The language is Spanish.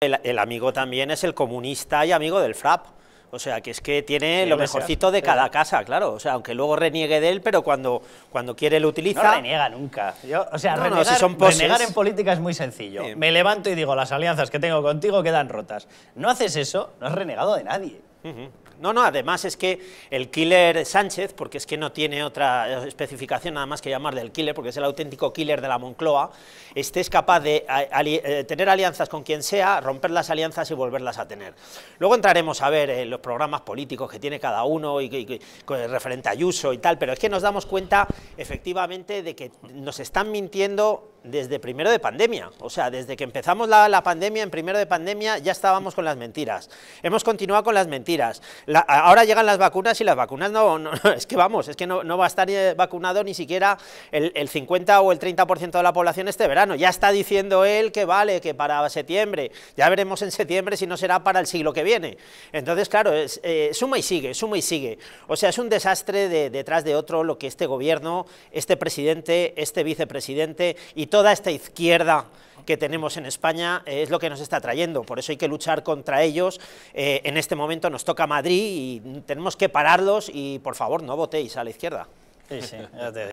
El, amigo también es el comunista y amigo del FRAP. O sea, que es que tiene lo mejorcito de cada casa, claro. O sea, aunque luego reniegue de él, pero cuando, cuando quiere lo utiliza... No reniega nunca. o sea, renegar, en política es muy sencillo. Me levanto y digo, las alianzas que tengo contigo quedan rotas. No haces eso, no has renegado de nadie. No, no, además es que el killer Sánchez, porque es que no tiene otra especificación nada más que llamar del killer, porque es el auténtico killer de la Moncloa, este es capaz de eh, tener alianzas con quien sea, romper las alianzas y volverlas a tener. Luego entraremos a ver eh, los programas políticos que tiene cada uno y, con referente a Ayuso y tal, pero es que nos damos cuenta efectivamente de que nos están mintiendo desde primero de pandemia, o sea, desde que empezamos la, pandemia, en primero de pandemia ya estábamos con las mentiras, hemos continuado con las mentiras, ahora llegan las vacunas y las vacunas no, es que vamos, es que no, va a estar eh, vacunado ni siquiera el, 50 o el 30% de la población este verano, ya está diciendo él que vale, que para septiembre, ya veremos en septiembre si no será para el siglo que viene, entonces claro, eh, suma y sigue, suma y sigue, o sea, es un desastre detrás de otro lo que este gobierno, este presidente, este vicepresidente y todo toda esta izquierda que tenemos en España es lo que nos está trayendo, por eso hay que luchar contra ellos, eh, en este momento nos toca Madrid y tenemos que pararlos y por favor no votéis a la izquierda.